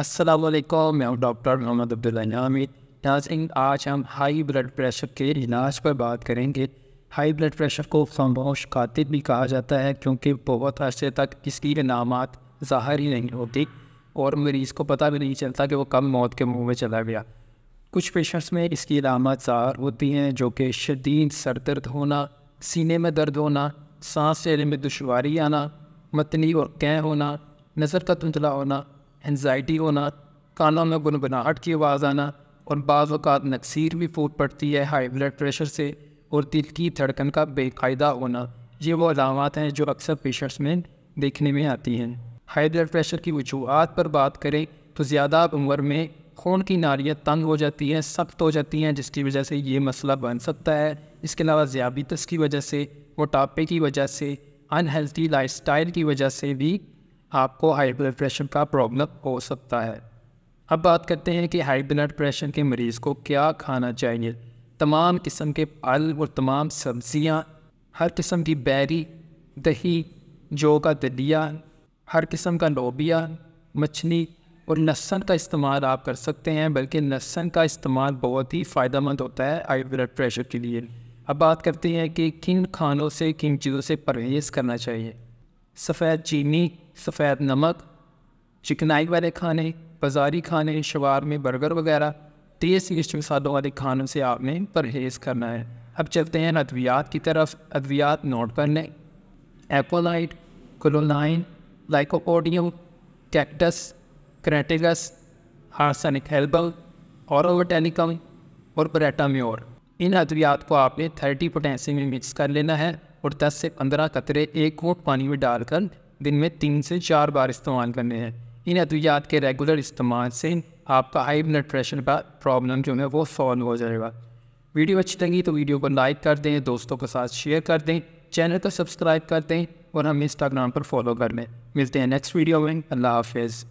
असलम मैं हूँ डॉक्टर मोहम्मद अब्दुल्ल हामिद आज हम हाई ब्लड प्रेशर के इलाज पर बात करेंगे हाई ब्लड प्रेशर को फमोश कातिल भी कहा जाता है क्योंकि बहुत अरसे तक इसकी इनामत ज़ाहिर ही नहीं होती और मरीज़ को पता भी नहीं चलता कि वो कम मौत के मुँह में चला गया कुछ पेशेंट्स में इसकी इलामत ज़ाहर होती हैं जो कि शदीद सर दर्द होना सीने में दर्द होना सांस लेने में दुशारी आना मतनी और कै होना नज़र का तुंजला होना एनजाइटी होना कानों में गुनगुनाहट की आवाज़ आना और बाज़ात नक्सीर भी फूट पड़ती है हाई ब्लड प्रेशर से और दिल की धड़कन का बेकायदा होना ये वो अलामत हैं जो अक्सर पेशेंट्स में देखने में आती हैं हाई ब्लड प्रेशर की वजूहत पर बात करें तो ज़्यादा उम्र में खून की नारियाँ तंग हो जाती हैं सख्त हो जाती हैं जिसकी वजह से ये मसला बन सकता है इसके अलावा ज़्यादीतस की वजह से मोटापे की वजह से अनहेल्थी लाइफ की वजह से भी आपको हाई ब्लड प्रेशर का प्रॉब्लम हो सकता है अब बात करते हैं कि हाई ब्लड प्रेशर के मरीज़ को क्या खाना चाहिए तमाम किस्म के फल और तमाम सब्ज़ियाँ हर किस्म की बैरी दही जौ का दलिया हर किस्म का लोबिया मछली और लहसन का इस्तेमाल आप कर सकते हैं बल्कि लहसन का इस्तेमाल बहुत ही फ़ायदेमंद होता है हाई ब्लड प्रेशर के लिए अब बात करते हैं कि किन खानों से किन चीज़ों से परहेज़ करना चाहिए सफ़ेद चीनी सफ़ेद नमक चिकनाई वाले खाने बाज़ारी खाने शवार में बर्गर वगैरह तेज़ तो मिर्च मसालों वाले खानों से आपने परहेज़ करना है अब चलते हैं अद्वियात की तरफ अद्वियात नोट कर लें एपोलाइट क्लोलाइन लाइकोपोडियम कैक्टस क्रेटेगस हार्सनिक हेल्बल और वटेनिकम और ब्रेटाम्योर इन अद्वियात को आपने थर्टी पोटेंसी में मिक्स कर लेना है और 10 से 15 कतरे एक कोट पानी में डालकर दिन में तीन से चार बार इस्तेमाल करने हैं इन अद्वियात के रेगुलर इस्तेमाल से आपका हाई ब्लड प्रेशर का प्रॉब्लम जो है वो सॉल्व हो जाएगा वीडियो अच्छी लगी तो वीडियो को लाइक कर दें दोस्तों के साथ शेयर कर दें चैनल को सब्सक्राइब कर दें और हम इंस्टाग्राम पर फॉलो कर लें मिलते हैं नेक्स्ट वीडियो में अल्लाह हाफिज़